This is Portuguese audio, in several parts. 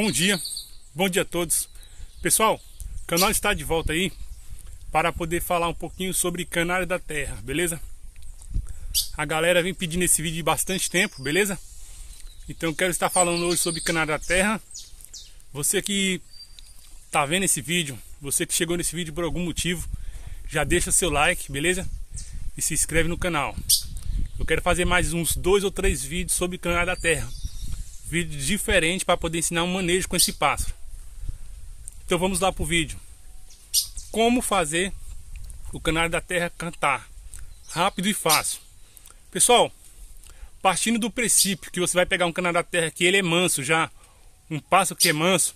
bom dia, bom dia a todos. Pessoal, o canal está de volta aí para poder falar um pouquinho sobre canário da terra, beleza? A galera vem pedindo esse vídeo bastante tempo, beleza? Então eu quero estar falando hoje sobre canário da terra. Você que está vendo esse vídeo, você que chegou nesse vídeo por algum motivo, já deixa seu like, beleza? E se inscreve no canal. Eu quero fazer mais uns dois ou três vídeos sobre canário da terra vídeo diferente para poder ensinar um manejo com esse pássaro. Então vamos lá para o vídeo. Como fazer o canário da terra cantar. Rápido e fácil. Pessoal, partindo do princípio que você vai pegar um canário da terra que ele é manso já, um pássaro que é manso,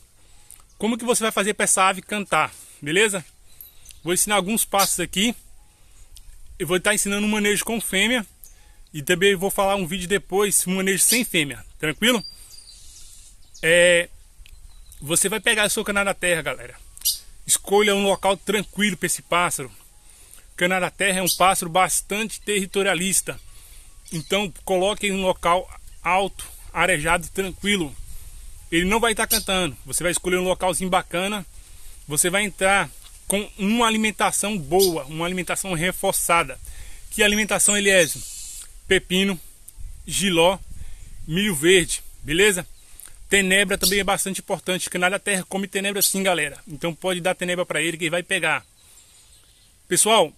como que você vai fazer para essa ave cantar, beleza? Vou ensinar alguns passos aqui. Eu vou estar ensinando um manejo com fêmea e também vou falar um vídeo depois, um manejo sem fêmea, tranquilo? É, você vai pegar seu sua da terra, galera. Escolha um local tranquilo para esse pássaro. Cana da terra é um pássaro bastante territorialista. Então coloque em um local alto, arejado, tranquilo. Ele não vai estar tá cantando. Você vai escolher um localzinho bacana. Você vai entrar com uma alimentação boa, uma alimentação reforçada. Que alimentação, ele é? Pepino, giló, milho verde, beleza? Tenebra também é bastante importante, Canal nada terra come tenebra sim, galera. Então pode dar tenebra para ele que ele vai pegar. Pessoal,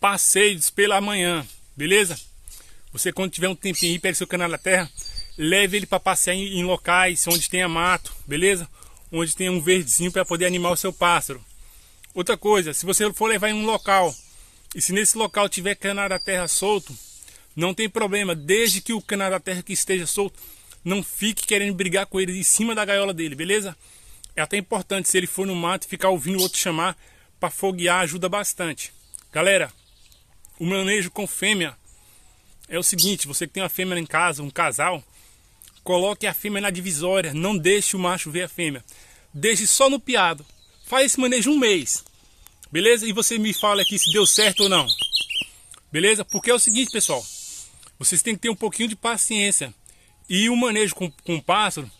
passeios pela manhã, beleza? Você quando tiver um tempinho aí, pega seu canal da terra, leve ele para passear em, em, locais onde tenha mato, beleza? Onde tenha um verdezinho para poder animar o seu pássaro. Outra coisa, se você for levar em um local e se nesse local tiver canal da terra solto, não tem problema, desde que o canal da terra que esteja solto não fique querendo brigar com ele em cima da gaiola dele, beleza? É até importante se ele for no mato ficar ouvindo o outro chamar para foguear ajuda bastante. Galera, o manejo com fêmea é o seguinte: você que tem uma fêmea em casa, um casal, coloque a fêmea na divisória, não deixe o macho ver a fêmea. Deixe só no piado. Faz esse manejo um mês, beleza? E você me fala aqui se deu certo ou não, beleza? Porque é o seguinte, pessoal: vocês têm que ter um pouquinho de paciência. E o manejo com, com o pássaro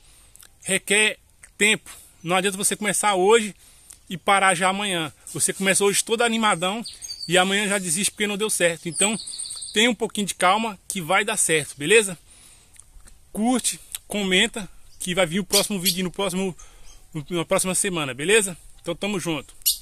requer tempo. Não adianta você começar hoje e parar já amanhã. Você começa hoje todo animadão e amanhã já desiste porque não deu certo. Então, tenha um pouquinho de calma que vai dar certo, beleza? Curte, comenta que vai vir o próximo vídeo no próximo na próxima semana, beleza? Então tamo junto.